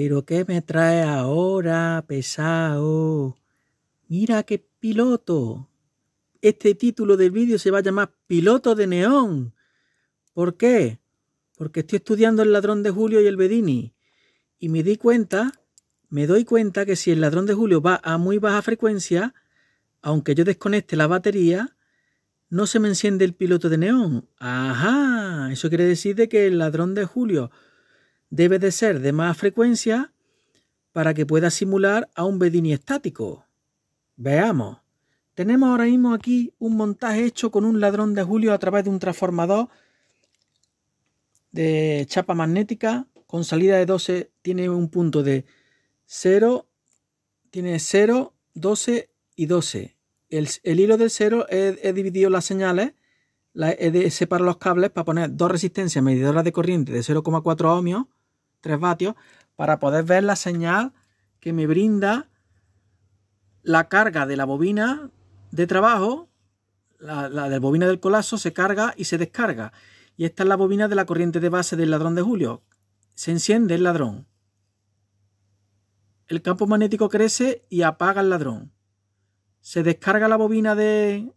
Pero ¿qué me trae ahora, pesado? Mira qué piloto. Este título del vídeo se va a llamar Piloto de Neón. ¿Por qué? Porque estoy estudiando el ladrón de Julio y el Bedini. Y me di cuenta, me doy cuenta que si el ladrón de Julio va a muy baja frecuencia, aunque yo desconecte la batería, no se me enciende el piloto de neón. Ajá, eso quiere decir de que el ladrón de Julio debe de ser de más frecuencia para que pueda simular a un bedini estático. Veamos. Tenemos ahora mismo aquí un montaje hecho con un ladrón de Julio a través de un transformador de chapa magnética con salida de 12 tiene un punto de 0, tiene 0, 12 y 12. El, hilo del 0 he, dividido las señales, he separado los cables para poner dos resistencias medidoras de corriente de 0,4 ohmios 3 vatios, para poder ver la señal que me brinda la carga de la bobina de trabajo, la, bobina del colazo se carga y se descarga. Y esta es la bobina de la corriente de base del ladrón de Julio. Se enciende el ladrón. El campo magnético crece y apaga el ladrón. Se descarga la bobina de,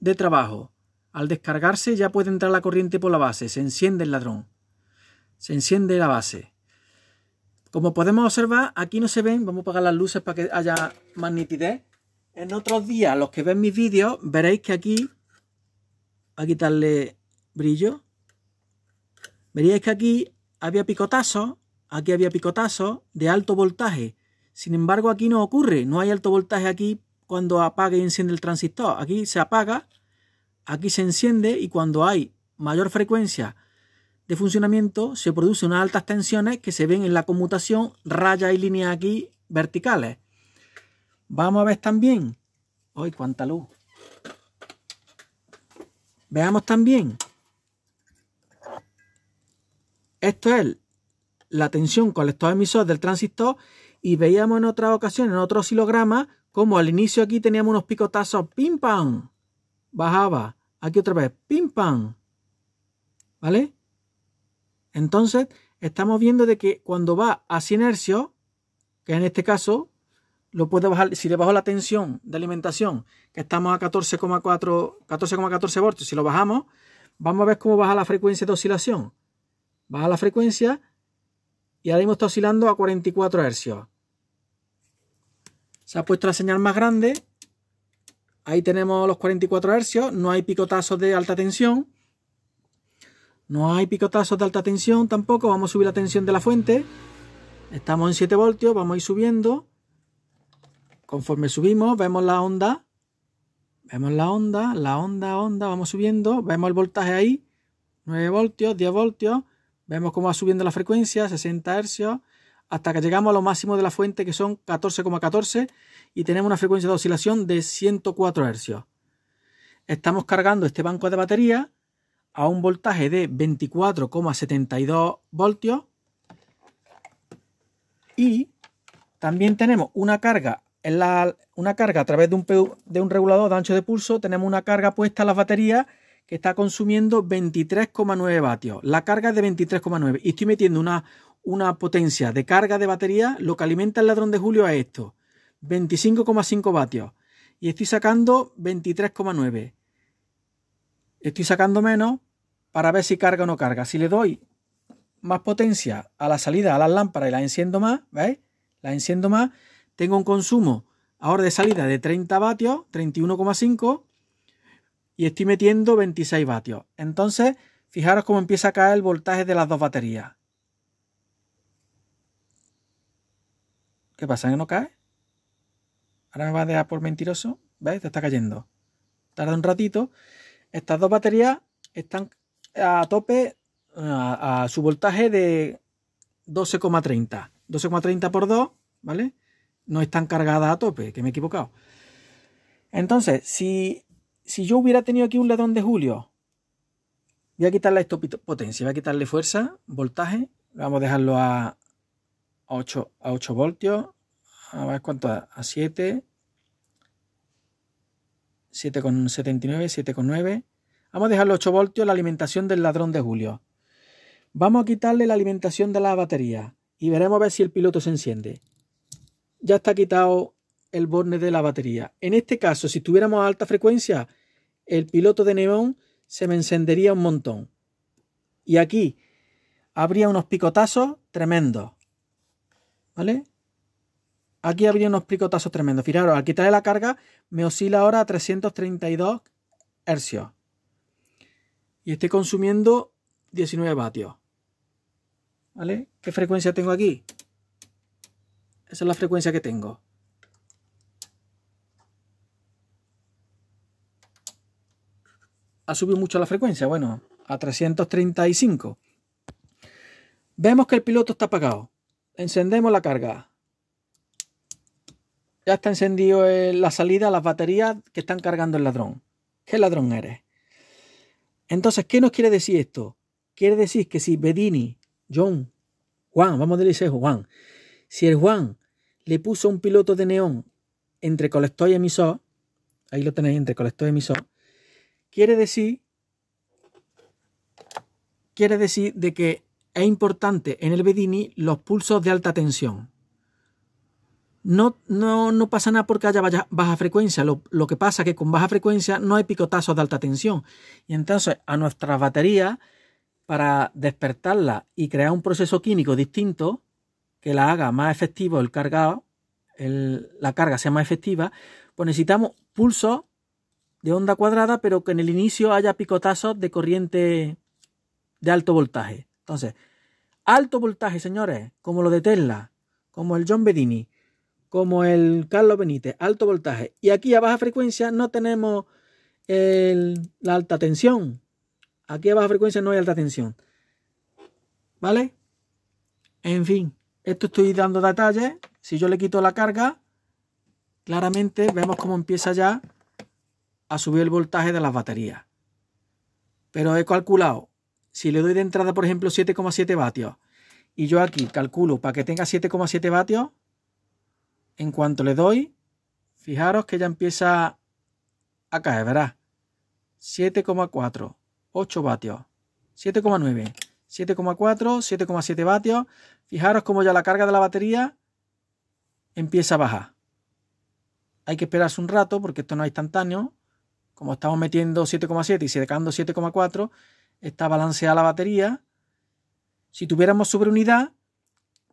de trabajo. Al descargarse ya puede entrar la corriente por la base. Se enciende el ladrón se enciende la base. Como podemos observar, aquí no se ven, vamos a apagar las luces para que haya más nitidez. En otros días, los que ven mis vídeos, veréis que aquí, voy a quitarle brillo, veréis que aquí había picotazos, aquí había picotazos de alto voltaje. Sin embargo, aquí no ocurre, no hay alto voltaje aquí cuando apaga y enciende el transistor. Aquí se apaga, aquí se enciende y cuando hay mayor frecuencia de funcionamiento se producen unas altas tensiones que se ven en la conmutación rayas y líneas aquí verticales. Vamos a ver también. hoy cuánta luz! Veamos también. Esto es la tensión con el emisor del transistor y veíamos en otras ocasiones, en otro oscilograma como al inicio aquí teníamos unos picotazos, pim pam, bajaba, aquí otra vez, pim pam, ¿vale? Entonces, estamos viendo de que cuando va a 100 Hz, que en este caso lo puede bajar, si le bajo la tensión de alimentación, que estamos a 14,4 14,14 voltios, si lo bajamos, vamos a ver cómo baja la frecuencia de oscilación. Baja la frecuencia y ahora mismo está oscilando a 44 hercios. Se ha puesto la señal más grande. Ahí tenemos los 44 hercios, no hay picotazos de alta tensión. No hay picotazos de alta tensión tampoco, vamos a subir la tensión de la fuente. Estamos en 7 voltios, vamos a ir subiendo. Conforme subimos, vemos la onda. Vemos la onda, la onda, onda, vamos subiendo. Vemos el voltaje ahí. 9 voltios, 10 voltios. Vemos cómo va subiendo la frecuencia, 60 hercios, hasta que llegamos a lo máximo de la fuente, que son 14,14, y tenemos una frecuencia de oscilación de 104 hercios. Estamos cargando este banco de batería a un voltaje de 24,72 voltios y también tenemos una carga en la, una carga a través de un, de un regulador de ancho de pulso, tenemos una carga puesta a las baterías que está consumiendo 23,9 vatios. La carga es de 23,9 y estoy metiendo una, una potencia de carga de batería, lo que alimenta el ladrón de Julio a esto, 25,5 vatios. Y estoy sacando 23,9. Estoy sacando menos para ver si carga o no carga. Si le doy más potencia a la salida a las lámparas y la enciendo más, ¿veis? la enciendo más, tengo un consumo ahora de salida de 30 vatios, 31,5 y estoy metiendo 26 vatios. Entonces, fijaros cómo empieza a caer el voltaje de las dos baterías. ¿Qué pasa? ¿Que no cae? Ahora me va a dejar por mentiroso. ¿Veis? Te está cayendo. Tarda un ratito. Estas dos baterías están a tope a, su voltaje de 12,30. 12,30 por 2, ¿vale? No están cargadas a tope, que me he equivocado. Entonces, si, yo hubiera tenido aquí un ladrón de Julio, voy a quitarle esto potencia, voy a quitarle fuerza, voltaje, vamos a dejarlo a 8, a 8 voltios, a ver cuánto, a 7, 7,79, 7,9. Vamos a dejarle 8 voltios la alimentación del ladrón de Julio. Vamos a quitarle la alimentación de la batería y veremos a ver si el piloto se enciende. Ya está quitado el borne de la batería. En este caso, si tuviéramos a alta frecuencia, el piloto de neón se me encendería un montón. Y aquí habría unos picotazos tremendos. ¿Vale? Aquí habría unos picotazos tremendos. Fijaros, al quitarle la carga me oscila ahora a 332 Hz. Y estoy consumiendo 19 vatios. ¿Vale? ¿Qué frecuencia tengo aquí? Esa es la frecuencia que tengo. ha subido mucho la frecuencia, bueno, a 335. Vemos que el piloto está apagado. Encendemos la carga. Ya está encendido eh, la salida, las baterías que están cargando el ladrón. ¿Qué ladrón eres? Entonces, ¿qué nos quiere decir esto? Quiere decir que si Bedini, John, Juan, vamos a decirle Juan, si el Juan le puso un piloto de neón entre colector y emisor, ahí lo tenéis entre colector y emisor, quiere decir, quiere decir de que es importante en el Bedini los pulsos de alta tensión. No, no, pasa nada porque haya baja, frecuencia. Lo, que pasa es que con baja frecuencia no hay picotazos de alta tensión. Y entonces a nuestras baterías, para despertarla y crear un proceso químico distinto que la haga más efectivo el cargado, la carga sea más efectiva, pues necesitamos pulsos de onda cuadrada, pero que en el inicio haya picotazos de corriente de alto voltaje. Entonces, alto voltaje, señores, como lo de Tesla, como el John Bedini, como el Carlos Benítez, alto voltaje. Y aquí a baja frecuencia no tenemos el, la alta tensión. Aquí a baja frecuencia no hay alta tensión. ¿Vale? En fin, esto estoy dando detalles. Si yo le quito la carga, claramente vemos cómo empieza ya a subir el voltaje de las baterías. Pero he calculado, si le doy de entrada, por ejemplo, 7,7 vatios, y yo aquí calculo para que tenga 7,7 vatios, en cuanto le doy, fijaros que ya empieza a caer, ¿verdad? 7,4, 8 vatios, 7,9, 7,4, 7,7 vatios. Fijaros como ya la carga de la batería empieza a bajar. Hay que esperarse un rato porque esto no es instantáneo. Como estamos metiendo 7,7 y secando 7,4, está balanceada la batería. Si tuviéramos sobreunidad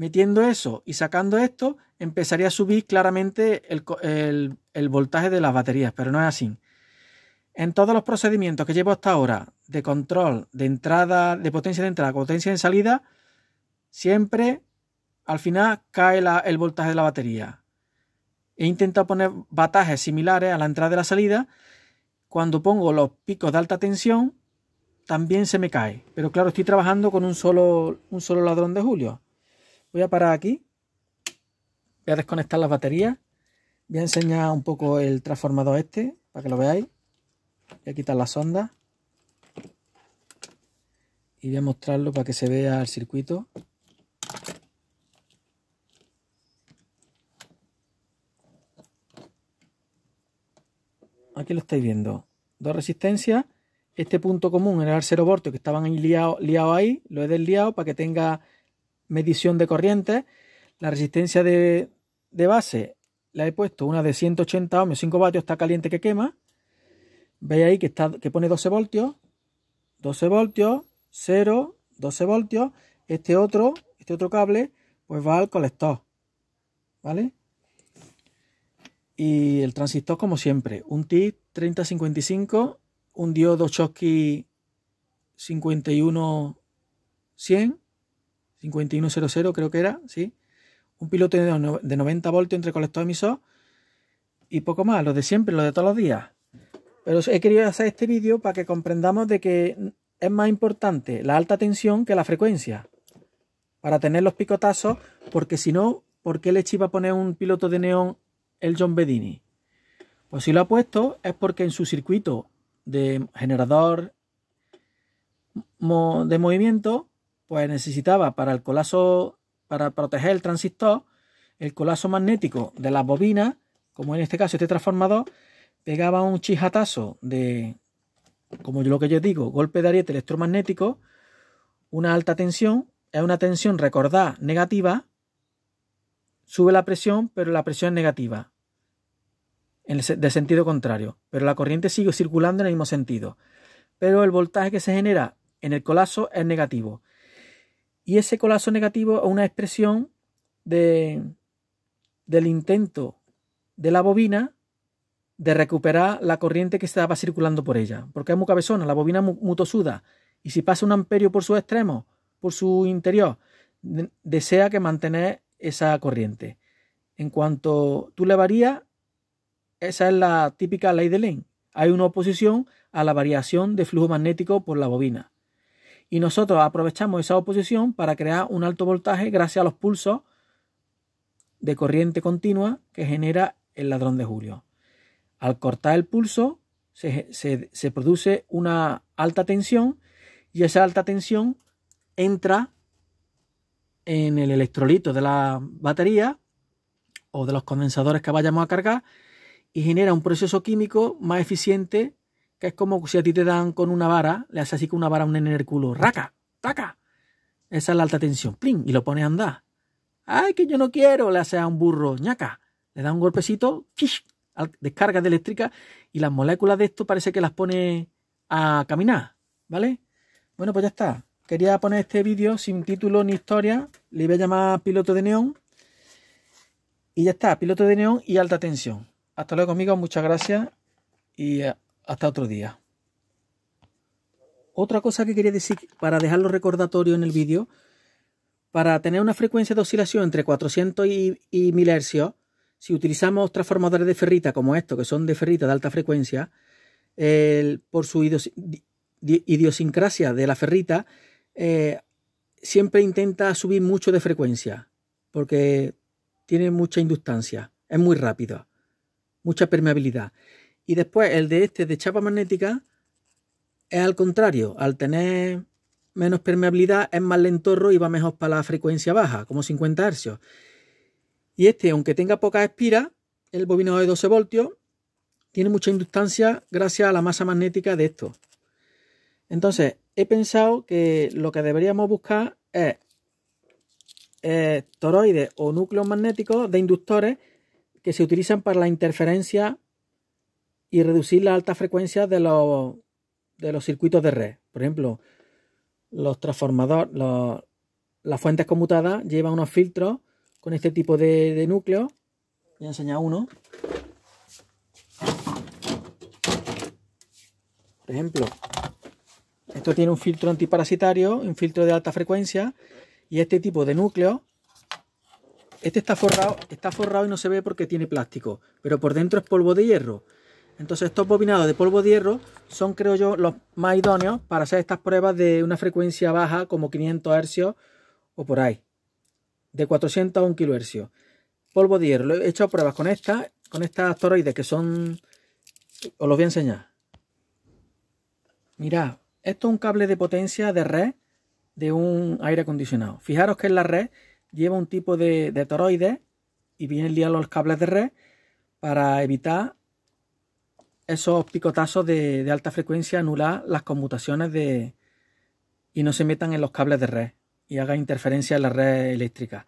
metiendo eso y sacando esto, empezaría a subir claramente el, voltaje de las baterías, pero no es así. En todos los procedimientos que llevo hasta ahora de control, de entrada, de potencia de entrada, potencia de salida, siempre al final cae el voltaje de la batería. He intentado poner batajes similares a la entrada y la salida. Cuando pongo los picos de alta tensión, también se me cae. Pero claro, estoy trabajando con un solo, un solo ladrón de julio. Voy a parar aquí. Voy a desconectar las baterías. Voy a enseñar un poco el transformador este para que lo veáis. Voy a quitar la sonda Y voy a mostrarlo para que se vea el circuito. Aquí lo estáis viendo. Dos resistencias este punto común era el cero voltio que estaban liados liado ahí, lo he desliado para que tenga medición de corriente La resistencia de, base la he puesto una de 180 ohmios, 5 vatios, está caliente que quema. Veis ahí que, está, que pone 12 voltios, 12 voltios, 0, 12 voltios. Este otro, este otro cable, pues va al colector, ¿vale? Y el transistor, como siempre, un TIC 3055, un diodo Schottky 51 100 5100 creo que era, ¿sí? Un piloto de 90 voltios entre colector y emisor y poco más, lo de siempre, lo de todos los días. Pero he querido hacer este vídeo para que comprendamos de que es más importante la alta tensión que la frecuencia. Para tener los picotazos, porque si no, ¿por qué le chiva a poner un piloto de neón el John Bedini? Pues si lo ha puesto es porque en su circuito de generador de movimiento pues necesitaba para el colapso, para proteger el transistor, el colapso magnético de la bobina como en este caso este transformador, pegaba un chijatazo de, como yo lo que yo digo, golpe de ariete electromagnético, una alta tensión, es una tensión, recordada negativa, sube la presión, pero la presión es negativa, de sentido contrario, pero la corriente sigue circulando en el mismo sentido, pero el voltaje que se genera en el colapso es negativo. Y ese colapso negativo es una expresión de, del intento de la bobina de recuperar la corriente que estaba circulando por ella. Porque es muy cabezona, la bobina mutosuda. Y si pasa un amperio por su extremo, por su interior, desea que mantener esa corriente. En cuanto tú le varías, esa es la típica ley de Lenz. Hay una oposición a la variación de flujo magnético por la bobina. Y nosotros aprovechamos esa oposición para crear un alto voltaje gracias a los pulsos de corriente continua que genera el ladrón de Julio. Al cortar el pulso se, produce una alta tensión y esa alta tensión entra en el electrolito de la batería o de los condensadores que vayamos a cargar y genera un proceso químico más eficiente que es como si a ti te dan con una vara, le haces así con una vara a un en el culo, raca, taca. Esa es la alta tensión, plin, y lo pone a andar. Ay, que yo no quiero, le haces a un burro, ñaca. Le da un golpecito, descarga de eléctrica, y las moléculas de esto parece que las pone a caminar, ¿vale? Bueno, pues ya está. Quería poner este vídeo sin título ni historia. Le iba a llamar piloto de neón. Y ya está, piloto de neón y alta tensión. Hasta luego conmigo. muchas gracias y eh, hasta otro día. Otra cosa que quería decir para dejarlo recordatorio en el vídeo, para tener una frecuencia de oscilación entre 400 y, 1000 Hz, si utilizamos transformadores de ferrita como estos, que son de ferrita de alta frecuencia, el, por su idiosincrasia de la ferrita, eh, siempre intenta subir mucho de frecuencia, porque tiene mucha inductancia, es muy rápido, mucha permeabilidad. Y después el de este de chapa magnética es al contrario, al tener menos permeabilidad es más lentorro y va mejor para la frecuencia baja, como 50 Hz. Y este, aunque tenga poca espira el bobinado de 12 voltios, tiene mucha inductancia gracias a la masa magnética de esto. Entonces, he pensado que lo que deberíamos buscar es, es eh, toroides o núcleos magnéticos de inductores que se utilizan para la interferencia y reducir la alta frecuencia de los, circuitos de red. Por ejemplo, los transformadores, las fuentes conmutadas llevan unos filtros con este tipo de, núcleos. Voy a enseñar uno. Por ejemplo, esto tiene un filtro antiparasitario, un filtro de alta frecuencia y este tipo de núcleo. Este está forrado, está forrado y no se ve porque tiene plástico, pero por dentro es polvo de hierro. Entonces estos bobinados de polvo de hierro son, creo yo, los más idóneos para hacer estas pruebas de una frecuencia baja como 500 Hz o por ahí, de 400 a 1 kHz. Polvo de hierro, he hecho pruebas con esta, con estas toroides que son, os los voy a enseñar. Mirad, esto es un cable de potencia de red de un aire acondicionado. Fijaros que en la red lleva un tipo de, de toroides y vienen liados los cables de red para evitar esos picotazos de, alta frecuencia, anular las conmutaciones de y no se metan en los cables de red y haga interferencia en la red eléctrica.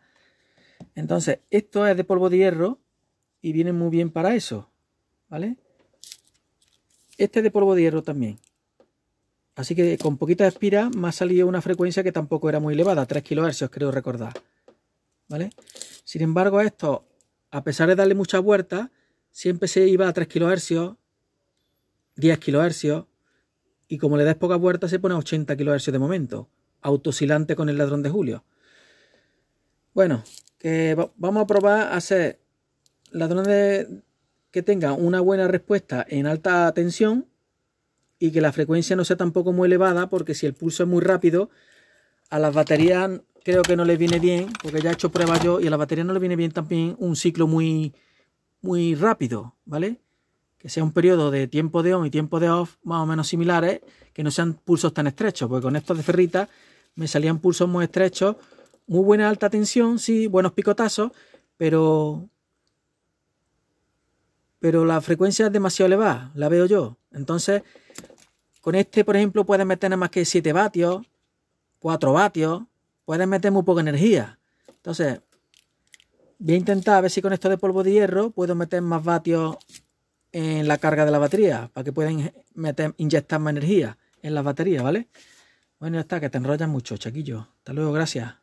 Entonces, esto es de polvo de hierro y viene muy bien para eso, ¿vale? Este es de polvo de hierro también. Así que con poquita espira me ha salido una frecuencia que tampoco era muy elevada, 3 kHz creo recordar, ¿vale? Sin embargo, esto, a pesar de darle mucha vueltas, siempre se iba a 3 kHz 10 kHz y como le das poca vuelta se pone a 80 kHz de momento, autosilante con el ladrón de Julio. Bueno, que vamos a probar a hacer ladrón de que tenga una buena respuesta en alta tensión y que la frecuencia no sea tampoco muy elevada porque si el pulso es muy rápido a las baterías creo que no les viene bien porque ya he hecho pruebas yo y a la batería no le viene bien también un ciclo muy muy rápido, ¿vale? que sea un periodo de tiempo de on y tiempo de off más o menos similares, que no sean pulsos tan estrechos, porque con estos de ferrita me salían pulsos muy estrechos, muy buena alta tensión, sí, buenos picotazos, pero pero la frecuencia es demasiado elevada, la veo yo. Entonces, con este, por ejemplo, puedes meter nada más que 7 vatios, 4 vatios, puedes meter muy poca energía. Entonces, voy a intentar a ver si con esto de polvo de hierro puedo meter más vatios en la carga de la batería, para que puedan meter, inyectar más energía en la batería, ¿vale? Bueno, ya está, que te enrollas mucho, chaquillo. Hasta luego, gracias.